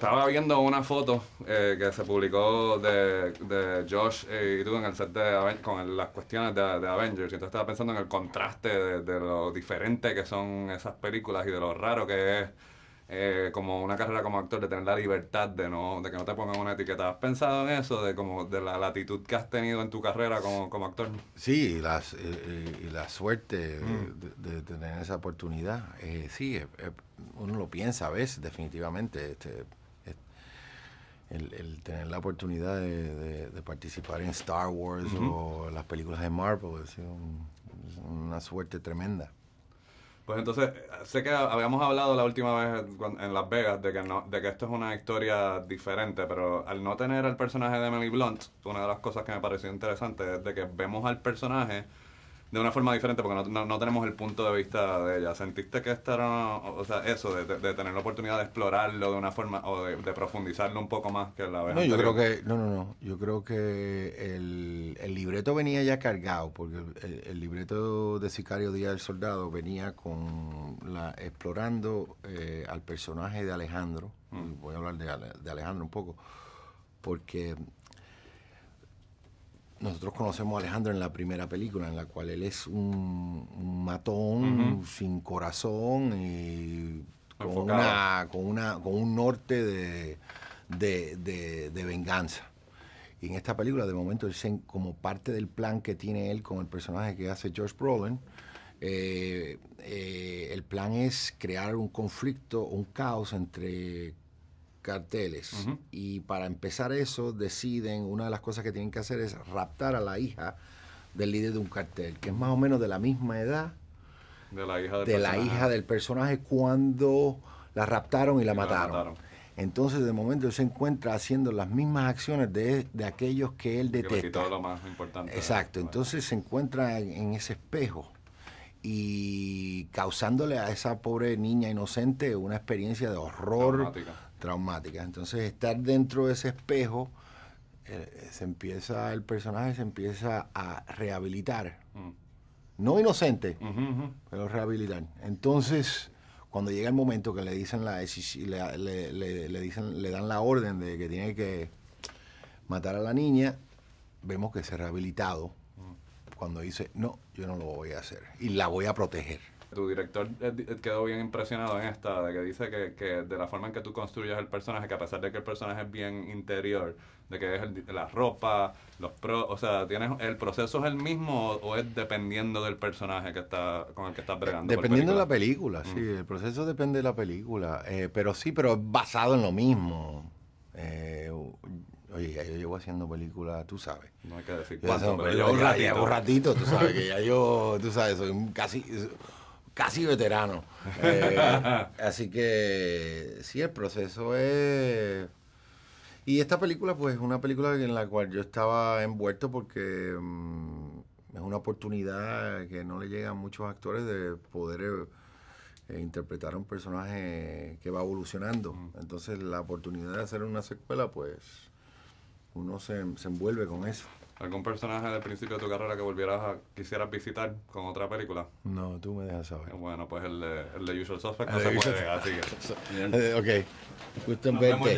Estaba viendo una foto eh, que se publicó de, de Josh eh, y tú en el set de con las cuestiones de, de, Avengers. Entonces estaba pensando en el contraste de, lo diferente que son esas películas y de lo raro que es eh, como una carrera como actor, de tener la libertad de no de que no te pongan una etiqueta. ¿Has pensado en eso, de como de la latitud que has tenido en tu carrera como, actor? Sí, y, las, y, la suerte mm. de, tener esa oportunidad. Eh, sí, uno lo piensa a veces, definitivamente. Este, el, tener la oportunidad de, participar en Star Wars o las películas de Marvel ha sido una suerte tremenda. Pues entonces, sé que habíamos hablado la última vez en Las Vegas de que, de que esto es una historia diferente, pero al no tener al personaje de Emily Blunt, una de las cosas que me pareció interesante es de que vemos al personaje de una forma diferente porque no, tenemos el punto de vista de ella. ¿Sentiste que esta era, o sea, eso, de, de, tener la oportunidad de explorarlo de una forma o de, profundizarlo un poco más que la vez No, yo creo que, no, no, no, yo creo que el, libreto venía ya cargado porque el, libreto de Sicario Día del Soldado venía con la, explorando eh, al personaje de Alejandro, mm. voy a hablar de, de Alejandro un poco, porque nosotros conocemos a Alejandro en la primera película, en la cual él es un, matón sin corazón y con, una, con, un norte de, de, venganza. Y en esta película, de momento, él como parte del plan que tiene él con el personaje que hace George Brolin, eh, eh, el plan es crear un conflicto, un caos entre carteles. Y para empezar eso, deciden, una de las cosas que tienen que hacer es raptar a la hija del líder de un cartel, que es más o menos de la misma edad de la hija del, personaje. cuando la raptaron y, la, mataron. Entonces, de momento, él se encuentra haciendo las mismas acciones de, aquellos que él detesta. lo más importante. Exacto. Entonces, se encuentra en ese espejo y causándole a esa pobre niña inocente una experiencia de horror traumática. Entonces, estar dentro de ese espejo, eh, eh, se empieza, el personaje se empieza a rehabilitar. Mm. No inocente, pero rehabilitar. Entonces, cuando llega el momento que le dicen la le, dicen, le dan la orden de que tiene que matar a la niña, vemos que se ha rehabilitado cuando dice, no, yo no lo voy a hacer y la voy a proteger. Tu director eh, eh, quedó bien impresionado en esta, de que dice que, de la forma en que tú construyes el personaje, que a pesar de que el personaje es bien interior, de que es la ropa, los o sea, tienes el proceso es el mismo o, es dependiendo del personaje que está con el que estás bregando. Dependiendo de la película, sí, el proceso depende de la película, eh, pero sí, pero es basado en lo mismo. Oye, yo llevo haciendo películas, tú sabes. No hay que decir cuánto, pero llevo un ratito. ratito, tú sabes, que ya yo, tú sabes, soy casi, casi veterano. Eh, así que sí, el proceso es... Y esta película, pues, es una película en la cual yo estaba envuelto porque mm, es una oportunidad que no le llega a muchos actores de poder eh, interpretar un personaje que va evolucionando. Entonces, la oportunidad de hacer una secuela, pues, uno se, se envuelve con eso. ¿Algún personaje del principio de tu carrera que volvieras a, quisieras visitar con otra película? No, tú me dejas saber. Bueno, pues el de, el Usual Suspect no se puede, así que... Eh, ok, gusto en verte.